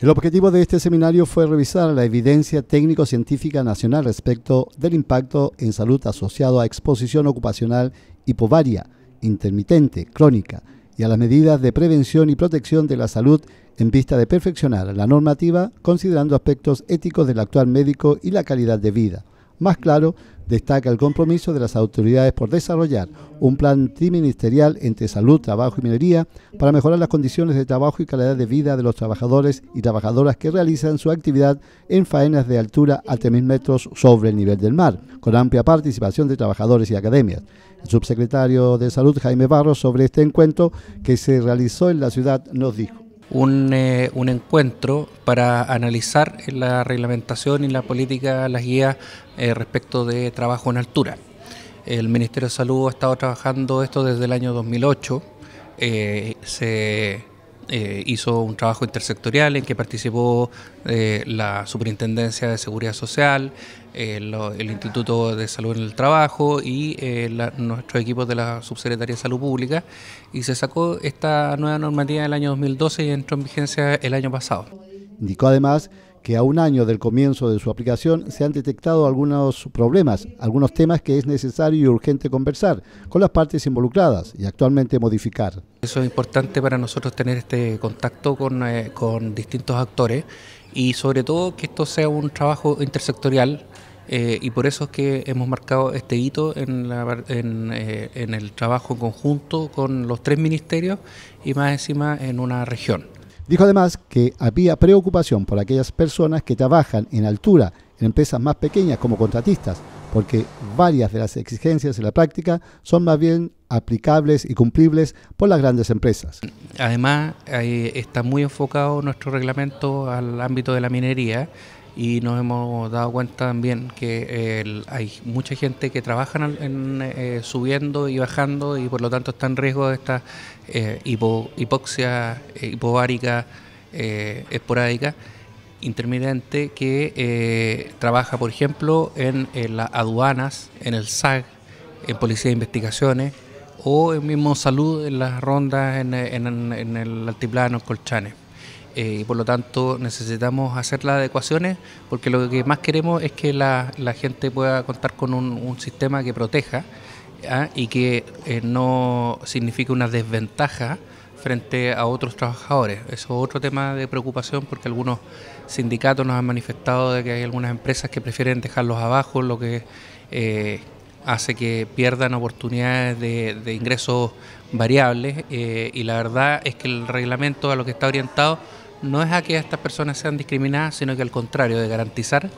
El objetivo de este seminario fue revisar la evidencia técnico-científica nacional respecto del impacto en salud asociado a exposición ocupacional hipovaria, intermitente, crónica, y a las medidas de prevención y protección de la salud en vista de perfeccionar la normativa considerando aspectos éticos del actual médico y la calidad de vida más claro, destaca el compromiso de las autoridades por desarrollar un plan triministerial entre salud, trabajo y minería para mejorar las condiciones de trabajo y calidad de vida de los trabajadores y trabajadoras que realizan su actividad en faenas de altura a 3.000 metros sobre el nivel del mar, con amplia participación de trabajadores y academias. El subsecretario de Salud, Jaime Barros, sobre este encuentro que se realizó en la ciudad, nos dijo. Eh, un, encuentro para analizar la reglamentación y la política, las guías eh, respecto de trabajo en altura. El Ministerio de Salud ha estado trabajando esto desde el año 2008. Eh, hizo un trabajo intersectorial en que participó eh, la Superintendencia de Seguridad Social, eh, el Instituto de Salud en el Trabajo y nuestro nuestros equipos de la Subsecretaría de Salud Pública y se sacó esta nueva normativa en el año 2012 y entró en vigencia el año pasado. Indicó además que a un año del comienzo de su aplicación se han detectado algunos problemas, algunos temas que es necesario y urgente conversar con las partes involucradas y actualmente modificar. Eso es importante para nosotros tener este contacto con, eh, distintos actores y sobre todo que esto sea un trabajo intersectorial. Eh, y por eso es que hemos marcado este hito eh, en, el trabajo en conjunto con los tres ministerios y más encima en una región. Dijo además que había preocupación por aquellas personas que trabajan en altura en empresas más pequeñas como contratistas, porque varias de las exigencias en la práctica son más bien aplicables y cumplibles por las grandes empresas. Además, está muy enfocado nuestro reglamento al ámbito de la minería y nos hemos dado cuenta también que hay mucha gente que trabaja eh, subiendo y bajando y por lo tanto está en riesgo de esta eh, hipoxia eh, hipovárica esporádica intermitente que trabaja por ejemplo en, las aduanas, en el SAG, en Policía de Investigaciones o en mismo salud en las rondas en, el altiplano Colchanes. Eh, y por lo tanto necesitamos hacer las adecuaciones porque lo que más queremos es que la, gente pueda contar con un, sistema que proteja ¿ah? y que eh, no signifique una desventaja frente a otros trabajadores. Eso es otro tema de preocupación porque algunos sindicatos nos han manifestado de que hay algunas empresas que prefieren dejarlos abajo, lo que eh, hace que pierdan oportunidades de, ingresos variables y la verdad es que el reglamento a lo que está orientado no es a que estas personas sean discriminadas, sino que al contrario, de garantizar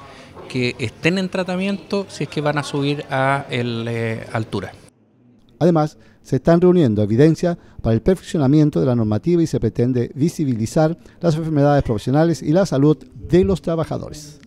que estén en tratamiento si es que van a subir a el, eh, altura. Además, se están reuniendo evidencias para el perfeccionamiento de la normativa y se pretende visibilizar las enfermedades profesionales y la salud de los trabajadores.